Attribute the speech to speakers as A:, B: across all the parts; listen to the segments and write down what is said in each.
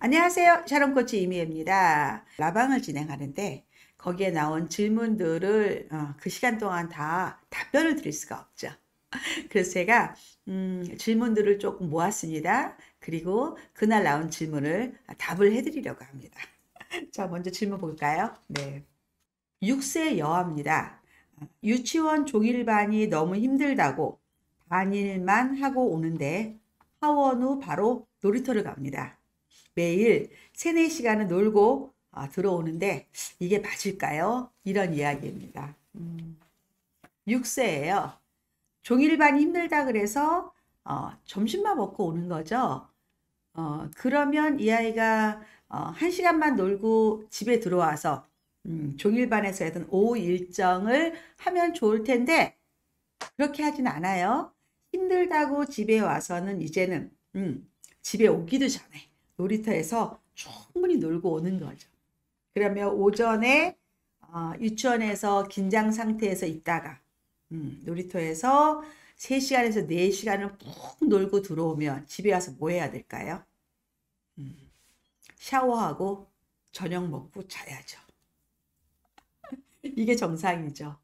A: 안녕하세요. 샤론코치 이미혜입니다. 라방을 진행하는데 거기에 나온 질문들을 어, 그 시간 동안 다 답변을 드릴 수가 없죠. 그래서 제가 음, 질문들을 조금 모았습니다. 그리고 그날 나온 질문을 답을 해드리려고 합니다. 자, 먼저 질문 볼까요? 네. 6세 여아입니다. 유치원 종일반이 너무 힘들다고 반일만 하고 오는데 하원 후 바로 놀이터를 갑니다. 매일 3, 4시간은 놀고 아, 들어오는데 이게 맞을까요? 이런 이야기입니다. 음, 6세예요. 종일반이 힘들다 그래서 어, 점심만 먹고 오는 거죠. 어, 그러면 이 아이가 어, 한 시간만 놀고 집에 들어와서 음, 종일반에서 하던 오후 일정을 하면 좋을 텐데 그렇게 하진 않아요. 힘들다고 집에 와서는 이제는 음, 집에 오기도 전에 놀이터에서 충분히 놀고 오는 거죠. 그러면 오전에 어, 유치원에서 긴장 상태에서 있다가 음, 놀이터에서 3시간에서 4시간을 푹 놀고 들어오면 집에 와서 뭐 해야 될까요? 음, 샤워하고 저녁 먹고 자야죠. 이게 정상이죠.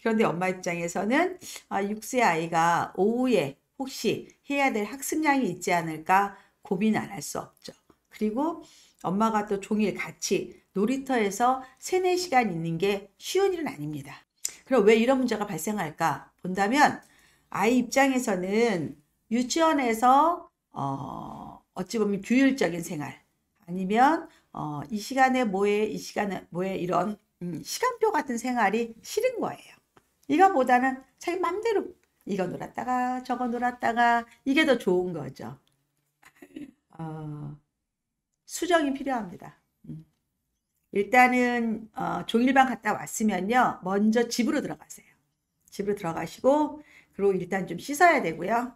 A: 그런데 엄마 입장에서는 아, 6세 아이가 오후에 혹시 해야 될 학습량이 있지 않을까 고민 안 할 수 없죠. 그리고 엄마가 또 종일 같이 놀이터에서 3, 4시간 있는 게 쉬운 일은 아닙니다. 그럼 왜 이런 문제가 발생할까? 본다면 아이 입장에서는 유치원에서 어, 어찌 보면 규율적인 생활 아니면 어, 이 시간에 뭐해 이 시간에 뭐해 이런 음, 시간표 같은 생활이 싫은 거예요. 이거보다는 자기 맘대로 이거 놀았다가 저거 놀았다가 이게 더 좋은 거죠. 어, 수정이 필요합니다. 음. 일단은 어, 종일반 갔다 왔으면요. 먼저 집으로 들어가세요. 집으로 들어가시고 그리고 일단 좀 씻어야 되고요.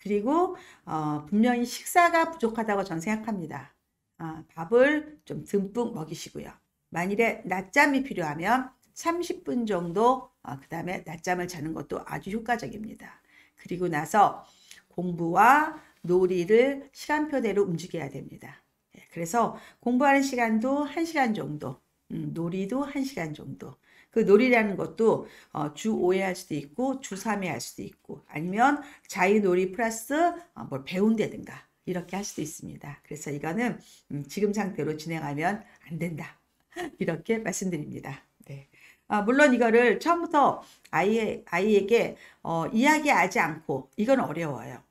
A: 그리고 어, 분명히 식사가 부족하다고 저는 생각합니다. 어, 밥을 좀 듬뿍 먹이시고요. 만일에 낮잠이 필요하면 30분 정도 어, 그 다음에 낮잠을 자는 것도 아주 효과적입니다. 그리고 나서 공부와 놀이를 시간표대로 움직여야 됩니다. 예, 그래서 공부하는 시간도 1시간 정도, 음, 놀이도 1시간 정도. 그 놀이라는 것도 어, 주 5회 할 수도 있고 주 3회 할 수도 있고 아니면 자유 놀이 플러스 어, 뭘 배운다든가 이렇게 할 수도 있습니다. 그래서 이거는 음, 지금 상태로 진행하면 안 된다. 이렇게 말씀드립니다. 네. 아, 물론 이거를 처음부터 아이 아이에게 어, 이야기하지 않고 이건 어려워요.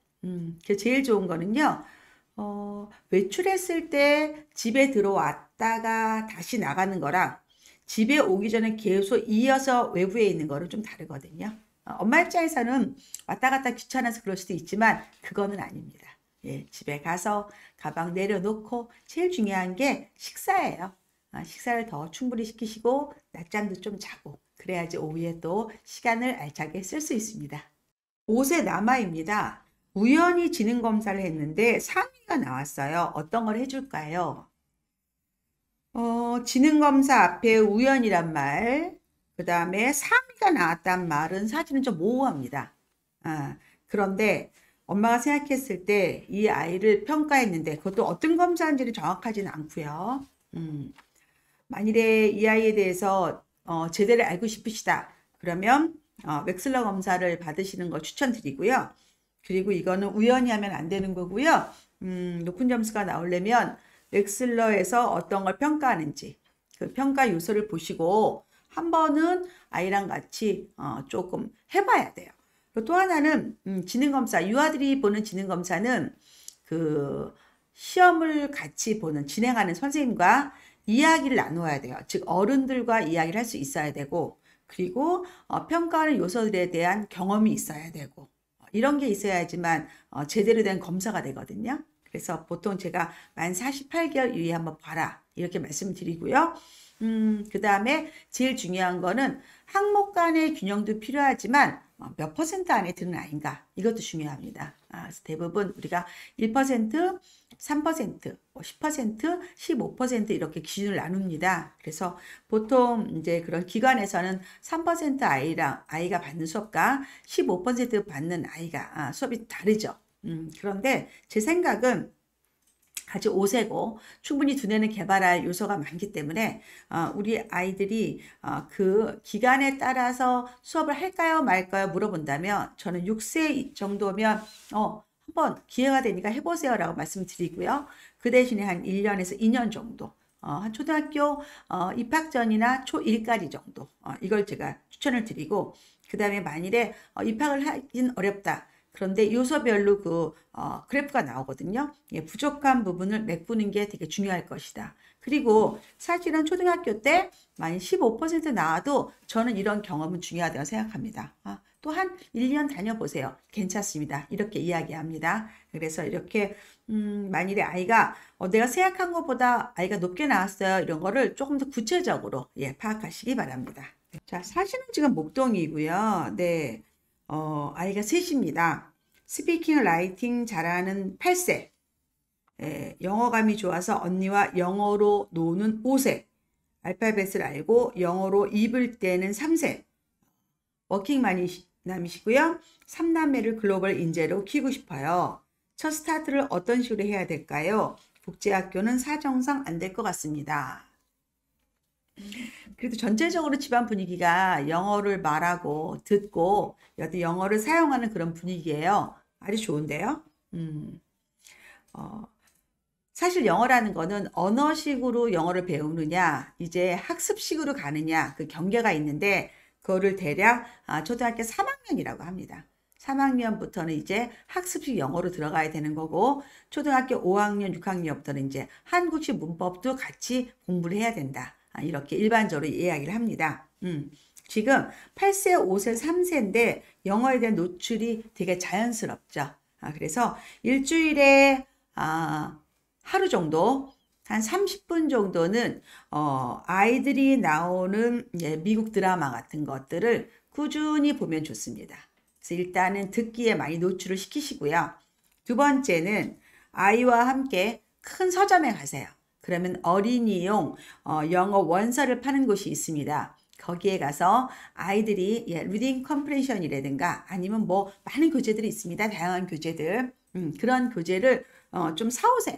A: 그 제일 좋은 거는요. 어, 외출했을 때 집에 들어왔다가 다시 나가는 거랑 집에 오기 전에 계속 이어서 외부에 있는 거는 좀 다르거든요. 어, 엄마 입장에서는 왔다 갔다 귀찮아서 그럴 수도 있지만 그거는 아닙니다. 예, 집에 가서 가방 내려놓고 제일 중요한 게 식사예요. 아, 식사를 더 충분히 시키시고 낮잠도 좀 자고 그래야지 오후에 또 시간을 알차게 쓸 수 있습니다. 옷의 남아입니다. 우연히 지능 검사를 했는데 상위가 나왔어요. 어떤 걸 해줄까요? 어, 지능 검사 앞에 우연이란 말, 그 다음에 상위가 나왔단 말은 사실은 좀 모호합니다. 아, 그런데 엄마가 생각했을 때 이 아이를 평가했는데 그것도 어떤 검사인지를 정확하지 않고요. 음, 만일에 이 아이에 대해서 어, 제대로 알고 싶으시다. 그러면 어, 웩슬러 검사를 받으시는 거 추천드리고요. 그리고 이거는 우연히 하면 안 되는 거고요. 음, 높은 점수가 나오려면 엑슬러에서 어떤 걸 평가하는지 그 평가 요소를 보시고 한 번은 아이랑 같이 어, 조금 해봐야 돼요. 그리고 또 하나는 음, 지능검사, 유아들이 보는 지능검사는 그 시험을 같이 보는 진행하는 선생님과 이야기를 나누어야 돼요. 즉 어른들과 이야기를 할 수 있어야 되고 그리고 어, 평가하는 요소들에 대한 경험이 있어야 되고 이런 게 있어야지만 어, 제대로 된 검사가 되거든요. 그래서 보통 제가 만 48개월 이후에 한번 봐라 이렇게 말씀드리고요. 음, 그 다음에 제일 중요한 거는 항목 간의 균형도 필요하지만 어, 몇 퍼센트 안에 드는 아이인가 이것도 중요합니다. 아, 그래서 대부분 우리가 1%, 3%, 10%, 15% 이렇게 기준을 나눕니다. 그래서 보통 이제 그런 기관에서는 3% 아이랑 아이가 받는 수업과 15% 받는 아이가 아, 수업이 다르죠. 음, 그런데 제 생각은 아이 5세고 충분히 두뇌는 개발할 요소가 많기 때문에 어, 우리 아이들이 어, 그 기간에 따라서 수업을 할까요 말까요 물어본다면 저는 6세 정도면 어 한번 기회가 되니까 해보세요 라고 말씀드리고요. 그 대신에 한 1년에서 2년 정도 어, 한 초등학교 입학 전이나 초1까지 정도 이걸 제가 추천을 드리고 그 다음에 만일에 입학을 하긴 어렵다. 그런데 요소별로 그 어, 그래프가 나오거든요. 예, 부족한 부분을 메꾸는 게 되게 중요할 것이다. 그리고 사실은 초등학교 때 만약 15% 나와도 저는 이런 경험은 중요하다고 생각합니다. 아, 또한 1년 다녀보세요. 괜찮습니다. 이렇게 이야기합니다. 그래서 이렇게 음, 만일에 아이가 어, 내가 생각한 것보다 아이가 높게 나왔어요. 이런 거를 조금 더 구체적으로 예, 파악하시기 바랍니다. 자, 사실은 지금 목동이고요. 네. 어, 아이가 셋입니다. 스피킹, 라이팅 잘하는 8세. 에, 예, 영어감이 좋아서 언니와 영어로 노는 5세. 알파벳을 알고 영어로 입을 때는 3세. 워킹맘이시고요. 3남매를 글로벌 인재로 키우고 싶어요. 첫 스타트를 어떤 식으로 해야 될까요? 국제학교는 사정상 안 될 것 같습니다. 그래도 전체적으로 집안 분위기가 영어를 말하고 듣고 여튼 영어를 사용하는 그런 분위기예요. 아주 좋은데요. 음. 어, 사실 영어라는 거는 언어식으로 영어를 배우느냐, 이제 학습식으로 가느냐, 그 경계가 있는데, 그거를 대략 아, 초등학교 3학년이라고 합니다. 3학년부터는 이제 학습식 영어로 들어가야 되는 거고, 초등학교 5학년, 6학년부터는 이제 한국식 문법도 같이 공부를 해야 된다. 아, 이렇게 일반적으로 이야기를 합니다. 음. 지금 8세, 5세, 3세인데 영어에 대한 노출이 되게 자연스럽죠. 아, 그래서 일주일에 아, 하루 정도 한 30분 정도는 어, 아이들이 나오는 예, 미국 드라마 같은 것들을 꾸준히 보면 좋습니다. 그래서 일단은 듣기에 많이 노출을 시키시고요. 두 번째는 아이와 함께 큰 서점에 가세요. 그러면 어린이용 어, 영어 원서를 파는 곳이 있습니다. 거기에 가서 아이들이 예, 리딩 컴프레션이라든가 아니면 뭐 많은 교재들이 있습니다. 다양한 교재들 음, 그런 교재를 어, 좀 사오세요.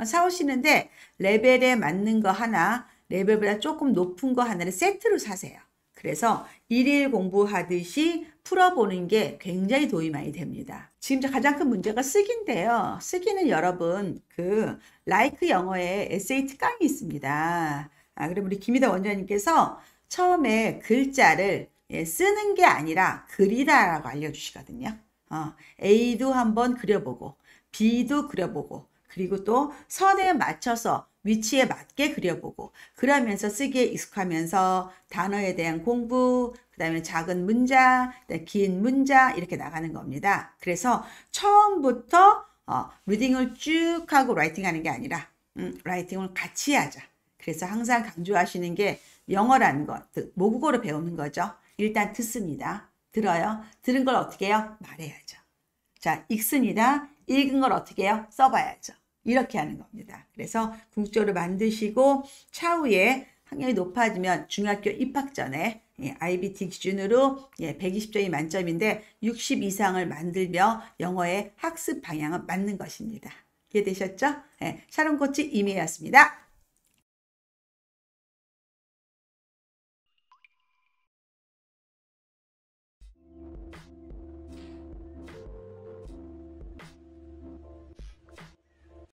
A: 어, 사오시는데 레벨에 맞는 거 하나 레벨보다 조금 높은 거 하나를 세트로 사세요. 그래서 일일 공부하듯이 풀어보는 게 굉장히 도움이 많이 됩니다. 지금 가장 큰 문제가 쓰기인데요. 쓰기는 여러분 그 라이크 영어의 에세이 특강이 있습니다. 아, 그럼 우리 김희다 원장님께서 처음에 글자를 예, 쓰는 게 아니라 그리다라고 알려주시거든요. 어, A도 한번 그려보고 B도 그려보고 그리고 또 선에 맞춰서 위치에 맞게 그려보고 그러면서 쓰기에 익숙하면서 단어에 대한 공부, 그 다음에 작은 문자, 긴 문자 이렇게 나가는 겁니다. 그래서 처음부터 어, 리딩을 쭉 하고 라이팅하는 게 아니라 음, 라이팅을 같이 하자. 그래서 항상 강조하시는 게 영어라는 것, 모국어로 배우는 거죠. 일단 듣습니다. 들어요. 들은 걸 어떻게 해요? 말해야죠. 자, 읽습니다. 읽은 걸 어떻게 해요? 써봐야죠. 이렇게 하는 겁니다. 그래서 궁극적으로 만드시고 차후에 학력이 높아지면 중학교 입학 전에 예, IBT 기준으로 예, 120점이 만점인데 60 이상을 만들며 영어의 학습 방향은 맞는 것입니다. 이해되셨죠? 예, 샤론 코치 이미였습니다.